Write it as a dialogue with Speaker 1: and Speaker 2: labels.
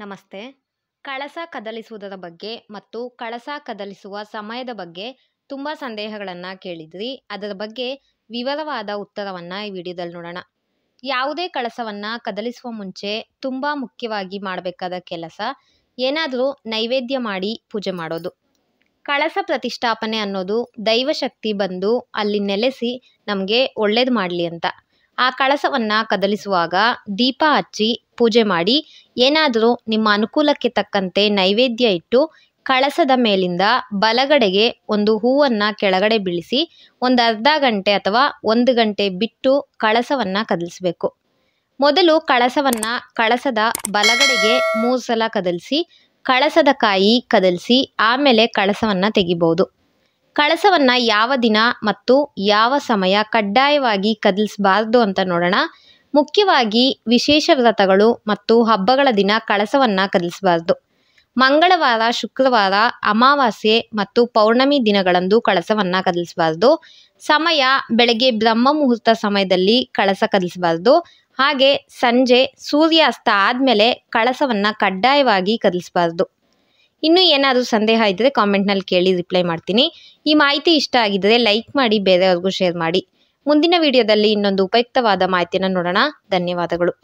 Speaker 1: ನಮಸ್ತೆ ಕಳಸ ಕದಲಿಸುವುದರ ಬಗ್ಗೆ ಮತ್ತು ಕಳಸ ಕದಲಿಸುವ ಸಮಯದ ಬಗ್ಗೆ ತುಂಬ ಸಂದೇಹಗಳನ್ನು ಕೇಳಿದ್ರಿ ಅದರ ಬಗ್ಗೆ ವಿವರವಾದ ಉತ್ತರವನ್ನು ಈ ವಿಡಿಯೋದಲ್ಲಿ ನೋಡೋಣ ಯಾವುದೇ ಕಳಸವನ್ನು ಕದಲಿಸುವ ಮುಂಚೆ ತುಂಬ ಮುಖ್ಯವಾಗಿ ಮಾಡಬೇಕಾದ ಕೆಲಸ ಏನಾದರೂ ನೈವೇದ್ಯ ಮಾಡಿ ಪೂಜೆ ಮಾಡೋದು ಕಳಸ ಪ್ರತಿಷ್ಠಾಪನೆ ಅನ್ನೋದು ದೈವಶಕ್ತಿ ಬಂದು ಅಲ್ಲಿ ನೆಲೆಸಿ ನಮಗೆ ಒಳ್ಳೇದು ಮಾಡಲಿ ಅಂತ ಆ ಕಳಸವನ್ನು ಕದಲಿಸುವಾಗ ದೀಪ ಹಚ್ಚಿ ಪೂಜೆ ಮಾಡಿ ಏನಾದರೂ ನಿಮ್ಮ ಅನುಕೂಲಕ್ಕೆ ತಕ್ಕಂತೆ ನೈವೇದ್ಯ ಇಟ್ಟು ಕಳಸದ ಮೇಲಿಂದ ಬಲಗಡೆಗೆ ಒಂದು ಹೂವನ್ನು ಕೆಳಗಡೆ ಬೀಳಿಸಿ ಒಂದು ಅರ್ಧ ಗಂಟೆ ಅಥವಾ ಒಂದು ಗಂಟೆ ಬಿಟ್ಟು ಕಳಸವನ್ನು ಕದಲಿಸಬೇಕು ಮೊದಲು ಕಳಸವನ್ನು ಕಳಸದ ಬಲಗಡೆಗೆ ಮೂರು ಸಲ ಕದಲಿಸಿ ಕಳಸದ ಕಾಯಿ ಕದಲಿಸಿ ಆಮೇಲೆ ಕಳಸವನ್ನು ತೆಗಿಬೋದು ಕಳಸವನ್ನು ಯಾವ ದಿನ ಮತ್ತು ಯಾವ ಸಮಯ ಕಡ್ಡಾಯವಾಗಿ ಕದಲಿಸಬಾರದು ಅಂತ ನೋಡೋಣ ಮುಖ್ಯವಾಗಿ ವಿಶೇಷ ವ್ರತಗಳು ಮತ್ತು ಹಬ್ಬಗಳ ದಿನ ಕಳಸವನ್ನು ಕದಲಿಸಬಾರದು ಮಂಗಳವಾರ ಶುಕ್ರವಾರ ಅಮಾವಾಸ್ಯೆ ಮತ್ತು ಪೌರ್ಣಮಿ ದಿನಗಳಂದು ಕಳಸವನ್ನು ಕದಲಿಸಬಾರದು ಸಮಯ ಬೆಳಗ್ಗೆ ಬ್ರಹ್ಮ ಮುಹೂರ್ತ ಸಮಯದಲ್ಲಿ ಕಳಸ ಕದಲಿಸಬಾರದು ಹಾಗೆ ಸಂಜೆ ಸೂರ್ಯಾಸ್ತ ಆದಮೇಲೆ ಕಳಸವನ್ನು ಕಡ್ಡಾಯವಾಗಿ ಕದಲಿಸಬಾರದು ಇನ್ನೂ ಏನಾದರೂ ಸಂದೇಹ ಇದ್ದರೆ ಕಾಮೆಂಟ್ನಲ್ಲಿ ಕೇಳಿ ರಿಪ್ಲೈ ಮಾಡ್ತೀನಿ ಈ ಮಾಹಿತಿ ಇಷ್ಟ ಆಗಿದ್ದರೆ ಲೈಕ್ ಮಾಡಿ ಬೇರೆಯವ್ರಿಗೂ ಶೇರ್ ಮಾಡಿ ಮುಂದಿನ ವಿಡಿಯೋದಲ್ಲಿ ಇನ್ನೊಂದು ಉಪಯುಕ್ತವಾದ ಮಾಹಿತಿಯನ್ನು ನೋಡೋಣ ಧನ್ಯವಾದಗಳು